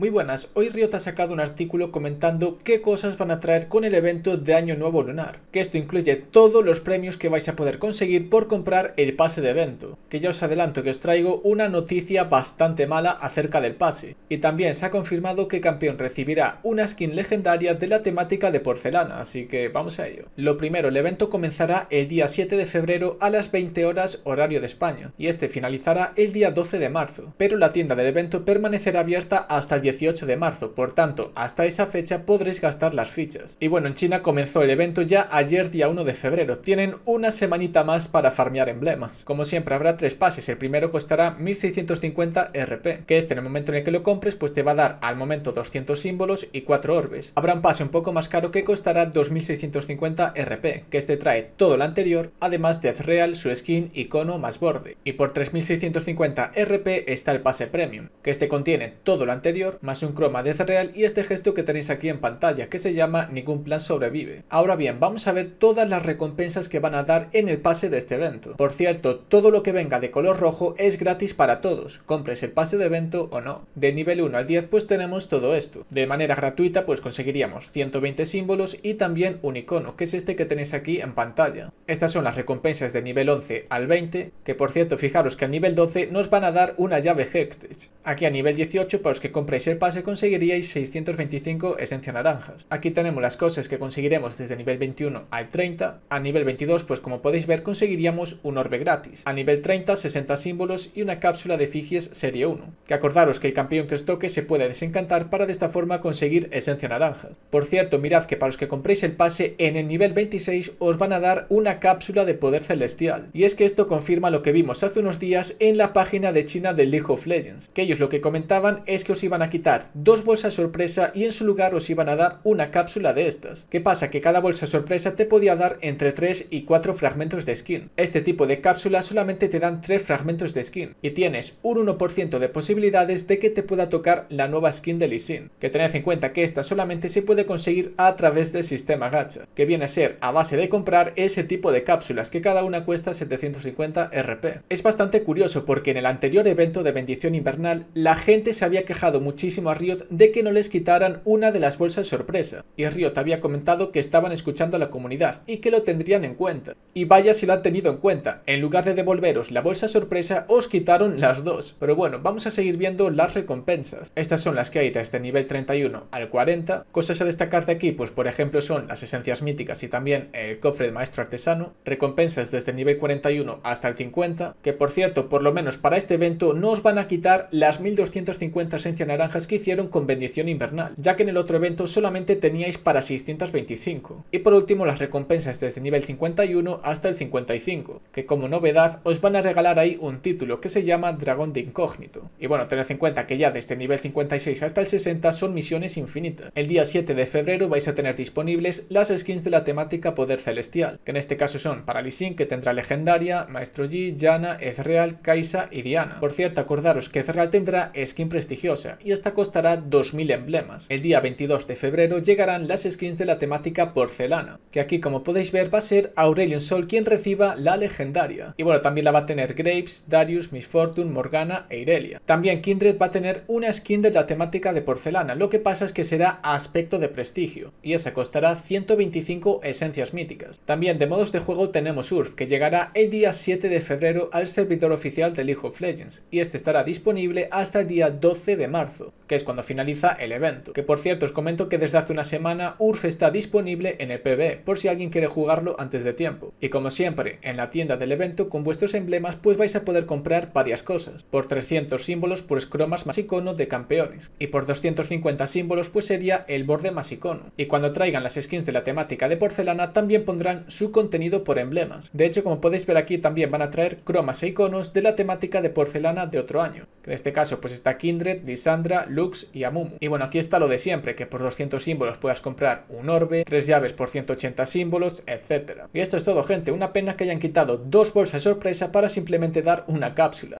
Muy buenas, hoy Riot ha sacado un artículo comentando qué cosas van a traer con el evento de Año Nuevo Lunar, que esto incluye todos los premios que vais a poder conseguir por comprar el pase de evento, que ya os adelanto que os traigo una noticia bastante mala acerca del pase, y también se ha confirmado que Campeón recibirá una skin legendaria de la temática de porcelana, así que vamos a ello. Lo primero, el evento comenzará el día 7 de febrero a las 20 horas horario de España, y este finalizará el día 12 de marzo, pero la tienda del evento permanecerá abierta hasta el día 18 de marzo, por tanto, hasta esa fecha podréis gastar las fichas. Y bueno, en China comenzó el evento ya ayer día 1 de febrero, tienen una semanita más para farmear emblemas. Como siempre habrá tres pases, el primero costará 1650 RP, que este en el momento en el que lo compres pues te va a dar al momento 200 símbolos y 4 orbes. Habrá un pase un poco más caro que costará 2650 RP, que este trae todo lo anterior, además de Real, su skin, icono más borde. Y por 3650 RP está el pase premium, que este contiene todo lo anterior, más un croma de Zreal y este gesto que tenéis aquí en pantalla que se llama ningún plan sobrevive. Ahora bien, vamos a ver todas las recompensas que van a dar en el pase de este evento. Por cierto, todo lo que venga de color rojo es gratis para todos, compres el pase de evento o no. De nivel 1 al 10 pues tenemos todo esto. De manera gratuita pues conseguiríamos 120 símbolos y también un icono, que es este que tenéis aquí en pantalla. Estas son las recompensas de nivel 11 al 20, que por cierto fijaros que al nivel 12 nos van a dar una llave Hextech. Aquí a nivel 18, para los que compréis el pase, conseguiríais 625 esencia naranjas. Aquí tenemos las cosas que conseguiremos desde nivel 21 al 30. A nivel 22, pues como podéis ver, conseguiríamos un orbe gratis. A nivel 30, 60 símbolos y una cápsula de figies serie 1. Que acordaros que el campeón que os toque se puede desencantar para de esta forma conseguir esencia naranjas. Por cierto, mirad que para los que compréis el pase, en el nivel 26 os van a dar una cápsula de poder celestial. Y es que esto confirma lo que vimos hace unos días en la página de China del League of Legends, que pues lo que comentaban es que os iban a quitar dos bolsas sorpresa y en su lugar os iban a dar una cápsula de estas. ¿Qué pasa? Que cada bolsa sorpresa te podía dar entre 3 y 4 fragmentos de skin. Este tipo de cápsulas solamente te dan 3 fragmentos de skin y tienes un 1% de posibilidades de que te pueda tocar la nueva skin de Lee Que tened en cuenta que esta solamente se puede conseguir a través del sistema gacha, que viene a ser a base de comprar ese tipo de cápsulas que cada una cuesta 750 RP. Es bastante curioso porque en el anterior evento de bendición invernal la gente se había quejado muchísimo a Riot de que no les quitaran una de las bolsas sorpresa, y Riot había comentado que estaban escuchando a la comunidad y que lo tendrían en cuenta. Y vaya si lo han tenido en cuenta, en lugar de devolveros la bolsa sorpresa, os quitaron las dos. Pero bueno, vamos a seguir viendo las recompensas. Estas son las que hay desde nivel 31 al 40. Cosas a destacar de aquí, pues por ejemplo son las esencias míticas y también el cofre de maestro artesano, recompensas desde el nivel 41 hasta el 50, que por cierto, por lo menos para este evento no os van a quitar la las 1.250 esencia naranjas que hicieron con bendición invernal, ya que en el otro evento solamente teníais para 625. Y por último las recompensas desde nivel 51 hasta el 55, que como novedad os van a regalar ahí un título que se llama Dragón de Incógnito. Y bueno, tened en cuenta que ya desde nivel 56 hasta el 60 son misiones infinitas. El día 7 de febrero vais a tener disponibles las skins de la temática Poder Celestial, que en este caso son para que tendrá Legendaria, Maestro Yi, Yana, Ezreal, Kaisa y Diana. Por cierto, acordaros que Ezreal tendrá skin prestigiosa y esta costará 2.000 emblemas. El día 22 de febrero llegarán las skins de la temática porcelana, que aquí como podéis ver va a ser Aurelion Sol quien reciba la legendaria. Y bueno, también la va a tener Graves, Darius, Miss Fortune, Morgana e Irelia. También Kindred va a tener una skin de la temática de porcelana, lo que pasa es que será aspecto de prestigio, y esa costará 125 esencias míticas. También de modos de juego tenemos Urf, que llegará el día 7 de febrero al servidor oficial de League of Legends, y este estará disponible hasta el día 12 de marzo, que es cuando finaliza el evento. Que por cierto os comento que desde hace una semana URF está disponible en el PB, por si alguien quiere jugarlo antes de tiempo. Y como siempre, en la tienda del evento con vuestros emblemas pues vais a poder comprar varias cosas. Por 300 símbolos pues cromas más icono de campeones. Y por 250 símbolos pues sería el borde más icono. Y cuando traigan las skins de la temática de porcelana también pondrán su contenido por emblemas. De hecho como podéis ver aquí también van a traer cromas e iconos de la temática de porcelana de otro año. en este caso pues está Kindred, Lisandra, Lux y Amumu. Y bueno, aquí está lo de siempre, que por 200 símbolos puedas comprar un orbe, tres llaves por 180 símbolos, etc. Y esto es todo gente, una pena que hayan quitado dos bolsas de sorpresa para simplemente dar una cápsula.